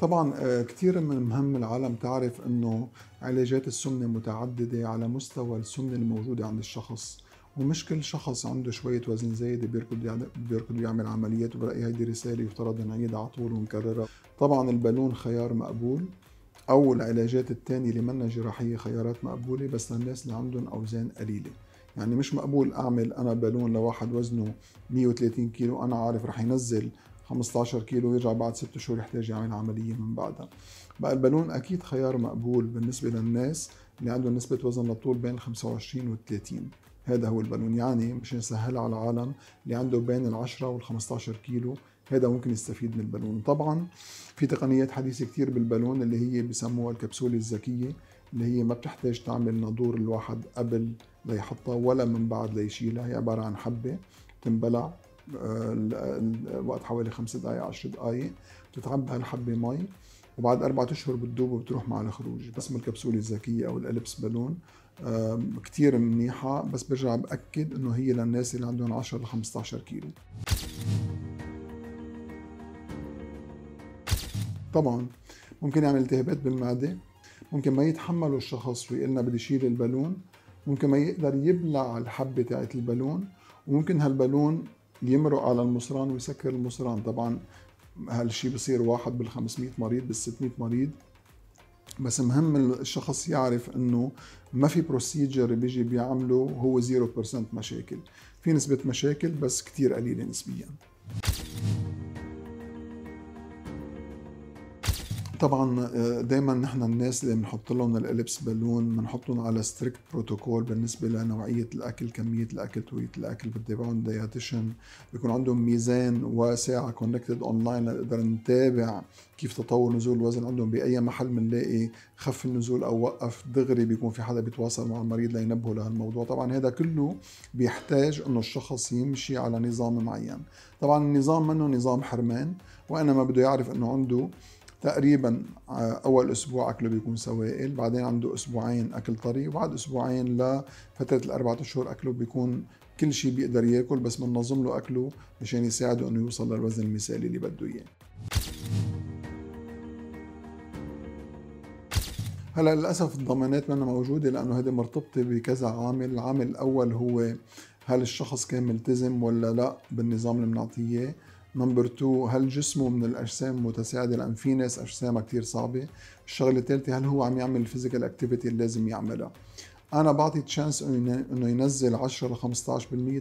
طبعا آه، كثير من مهم العالم تعرف انه علاجات السمنه متعدده على مستوى السمنه الموجوده عند الشخص ومش كل شخص عنده شوية وزن زايد بيركض بيركض يعمل عمليات وبرأيي هيدي رسالة يفترض نعيدها على طول ونكررها، طبعا البالون خيار مقبول أو العلاجات الثانية اللي منا جراحية خيارات مقبولة بس للناس اللي عندهم أوزان قليلة، يعني مش مقبول أعمل أنا بالون لواحد وزنه 130 كيلو أنا عارف رح ينزل 15 كيلو يرجع بعد ست شهور يحتاج يعمل عمليه من بعدها بقى البالون اكيد خيار مقبول بالنسبه للناس اللي عندهم نسبه وزن للطول بين 25 وال 30 هذا هو البالون يعني مشان نسهلها على العالم اللي عنده بين ال 10 وال 15 كيلو هذا ممكن يستفيد من البالون طبعا في تقنيات حديثه كثير بالبالون اللي هي بسموها الكبسوله الذكيه اللي هي ما بتحتاج تعمل نادور الواحد قبل ليحطها ولا من بعد ليشيلها هي عباره عن حبه تنبلع الوقت حوالي خمس دقائق 10 دقائق بتتعبى هالحبه مي وبعد أربعة أشهر بتدوب وبتروح مع الخروج من الكبسولة الذكية أو الألبس بالون كتير منيحة بس برجع بأكد إنه هي للناس اللي عندهم 10 ل 15 كيلو طبعا ممكن يعمل التهابات بالمعدة ممكن ما يتحملوا الشخص ويقول لنا بدي شيل البالون ممكن ما يقدر يبلع الحبة تاعت البالون وممكن هالبالون يمرق على المصران ويسكر المصران طبعا هالشي بصير واحد بال 500 مريض بال 600 مريض بس مهم الشخص يعرف انه ما في بروسيجر بيجي بيعمله هو 0% مشاكل في نسبة مشاكل بس كتير قليلة نسبياً طبعا آه، دايما نحن الناس اللي بنحط لهم الالبس بالون بنحطهم على ستريكت بروتوكول بالنسبه لنوعيه الاكل كميه الاكل طويله الاكل بتابعهم دايتيشن بيكون عندهم ميزان واسعه كونكتد اونلاين لنقدر نتابع كيف تطور نزول الوزن عندهم باي محل بنلاقي خف النزول او وقف دغري بيكون في حدا بيتواصل مع المريض لينبهه لهالموضوع طبعا هذا كله بيحتاج انه الشخص يمشي على نظام معين طبعا النظام منه نظام حرمان وانما بده يعرف انه عنده تقريبا آه، اول اسبوع اكله بيكون سوائل بعدين عنده اسبوعين اكل طري وبعد اسبوعين لفتره الاربعة اشهر اكله بيكون كل شيء بيقدر ياكل بس بننظم له اكله مشان يساعده انه يوصل للوزن المثالي اللي بده اياه هلا للاسف الضمانات منا موجوده لانه هذه مرتبطه بكذا عامل، العامل الاول هو هل الشخص كان ملتزم ولا لا بالنظام اللي بنعطيه، نمبر 2 هل جسمه من الاجسام المتساعده لان في ناس اجسامها كثير صعبه الشغله الثالثه هل هو عم يعمل الفيزيكال اكتيفيتي اللي لازم يعملها انا بعطي تشانس انه ينزل 10 ل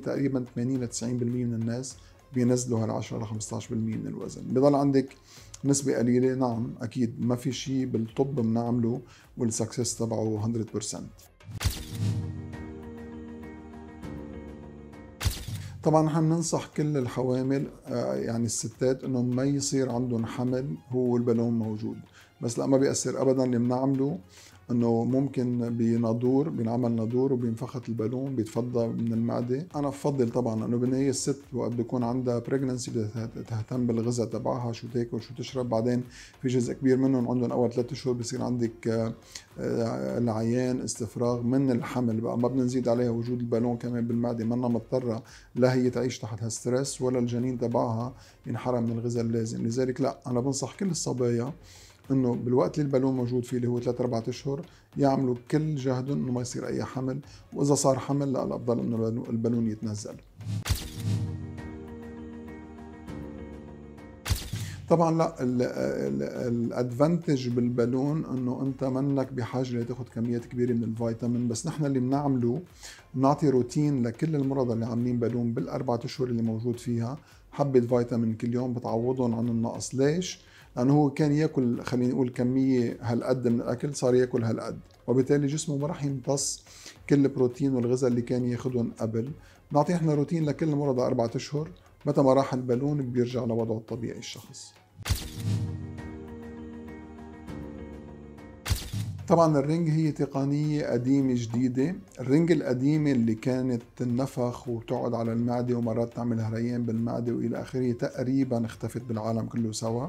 15% تقريبا 80 ل 90% من الناس بينزلوا هال 10 ل 15% من الوزن بضل عندك نسبة قليلة نعم أكيد ما في شيء بالطب بنعمله والسكسس تبعه 100% طبعا نحن بننصح كل الحوامل آه، يعني الستات انهم ما يصير عندهم حمل هو البالون موجود بس لا ما بيأثر ابدا اللي بنعمله انه ممكن بنادور بينعمل نادور وبينفخت البالون بيتفضى من المعده انا بفضل طبعا انه بالنهايه الست وقت بيكون عندها بريجننسي بدها تهتم بالغذاء تبعها شو تاكل شو تشرب بعدين في جزء كبير منهم عندهم اول ثلاثة شهور بصير عندك آه، آه، العيان استفراغ من الحمل بقى ما بدنا نزيد عليها وجود البالون كمان بالمعده منا مضطره لا هي تعيش تحت هالستريس ولا الجنين تبعها ينحرم من الغذاء اللازم لذلك لا انا بنصح كل الصبايا انه بالوقت اللي البالون موجود فيه اللي هو 3 4 اشهر يعملوا كل جهدهم انه ما يصير اي حمل واذا صار حمل لا الافضل انه البالون يتنزل طبعا لا الادفانتج بالبالون انه انت منك بحاجه لتاخذ كميات كبيره من الفيتامين بس نحن اللي بنعمله بنعطي روتين لكل المرضى اللي عاملين بالون بالاربع اشهر اللي موجود فيها حبه فيتامين كل يوم بتعوضهم عن النقص ليش؟ لانه هو كان ياكل خلينا نقول كميه هالقد من الاكل صار ياكل هالقد وبالتالي جسمه ما راح يمتص كل البروتين والغذاء اللي كان ياخذهم قبل بنعطي احنا روتين لكل مرضى اربعة اشهر متى ما راح البالون بيرجع لوضعه الطبيعي الشخص طبعا الرنج هي تقنية قديمة جديدة الرنج القديمة اللي كانت تنفخ وتقعد على المعدة ومرات تعمل هريان بالمعدة وإلى آخره تقريبا اختفت بالعالم كله سوا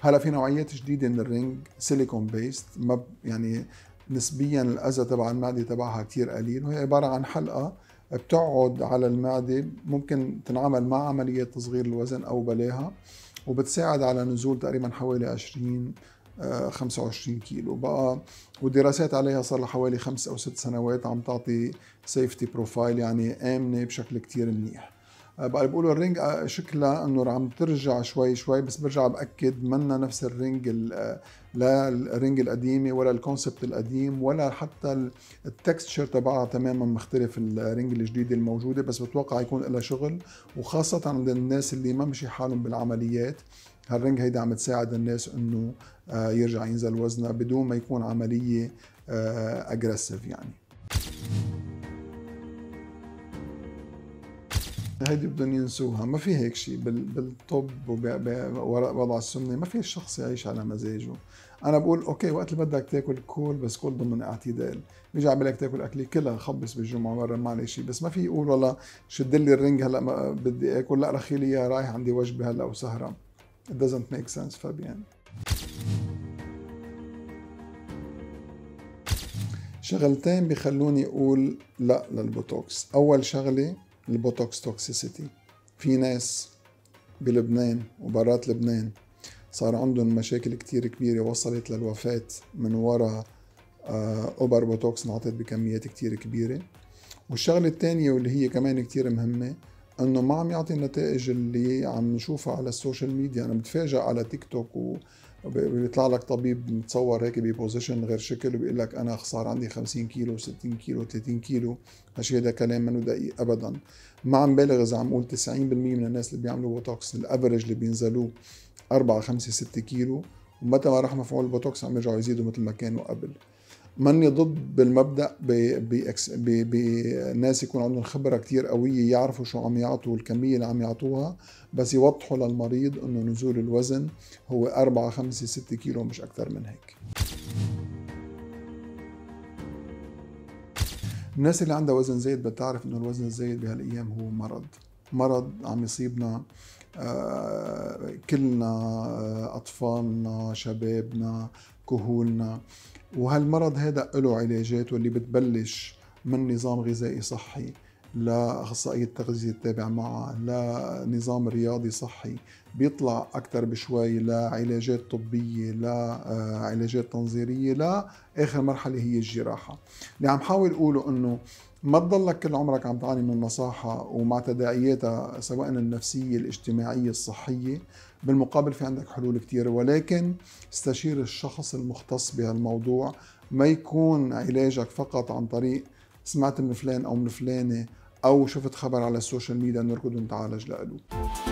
هلا في نوعيات جديدة من الرنج سيليكون بيست ما يعني نسبيا الأذى تبع المعدة تبعها كتير قليل وهي عبارة عن حلقة بتقعد على المعدة ممكن تنعمل مع عملية تصغير الوزن أو بلاها وبتساعد على نزول تقريبا حوالي 20 25 آه، كيلو بقى ودراسات عليها صار لها حوالي خمس او ست سنوات عم تعطي سيفتي بروفايل يعني امنه بشكل كتير منيح آه، بقى بيقولوا الرنج آه، شكلها انه عم ترجع شوي شوي بس برجع باكد منا نفس الرنج لا الرنج القديمه ولا الكونسبت القديم ولا حتى التكستشر تبعها تماما مختلف الرنج الجديده الموجوده بس بتوقع يكون لها شغل وخاصه عند الناس اللي ما مشي حالهم بالعمليات هالرنج هيدي عم تساعد الناس انه آه، يرجع ينزل وزنها بدون ما يكون عمليه اجريسيف آه، يعني هيدي بدهم ينسوها ما في هيك شيء بالطب ووضع السمنه ما في الشخص يعيش على مزاجه انا بقول اوكي وقت اللي بدك تاكل كول بس كول ضمن اعتدال بيجي عم لك تاكل اكلي كلها خبص بالجمعه مره ما عليه شيء بس ما في يقول والله شد لي الرنج هلا بدي اكل لا رخي لي رايح عندي وجبه هلا وسهره It doesn't make sense, Fabian. شغلتين بخلوني أقول لا للبوتوكس أول شغلة البوتوكس توكسيسيتي في ناس بلبنان وبرات لبنان صار عندهم مشاكل كتير كبيرة وصلت للوفاة من وراء أوبر بوتوكس انعطت بكميات كتير كبيرة والشغلة الثانية واللي هي كمان كتير مهمة انه ما عم يعطي النتائج اللي عم نشوفها على السوشيال ميديا انا بتفاجئ على تيك توك و بيطلع لك طبيب متصور هيك ببوزيشن غير شكل وبيقول لك انا خسار عندي 50 كيلو 60 كيلو 30 كيلو هالشيء هذا كلام منه دقيق ابدا ما عم بالغ اذا عم اقول 90% من الناس اللي بيعملوا بوتوكس الافرج اللي بينزلوه 4 5 6 كيلو ومتى ما راح مفعول البوتوكس عم يرجعوا يزيدوا مثل ما كانوا قبل ماني ضد بالمبدا بالناس يكون عندهم خبره كتير قويه يعرفوا شو عم يعطوا الكميه اللي عم يعطوها بس يوضحوا للمريض انه نزول الوزن هو 4 5 6 كيلو مش اكثر من هيك الناس اللي عندها وزن زايد بتعرف انه الوزن الزايد بهالايام هو مرض مرض عم يصيبنا آه، كلنا آه، أطفالنا شبابنا كهولنا وهالمرض هذا له علاجات واللي بتبلش من نظام غذائي صحي لاخصائيه تغذيه التابع معه لنظام رياضي صحي بيطلع اكثر بشوي لعلاجات طبيه لعلاجات آه، تنظيريه لاخر مرحله هي الجراحه اللي عم حاول اقوله انه ما تضلك كل عمرك عم تعاني من النصاحة ومع تداعياتها سواء النفسية الاجتماعية الصحية بالمقابل في عندك حلول كتير ولكن استشير الشخص المختص بهالموضوع ما يكون علاجك فقط عن طريق سمعت من فلان أو من فلانة أو شفت خبر على السوشيال ميديا نركض ونتعالج لألو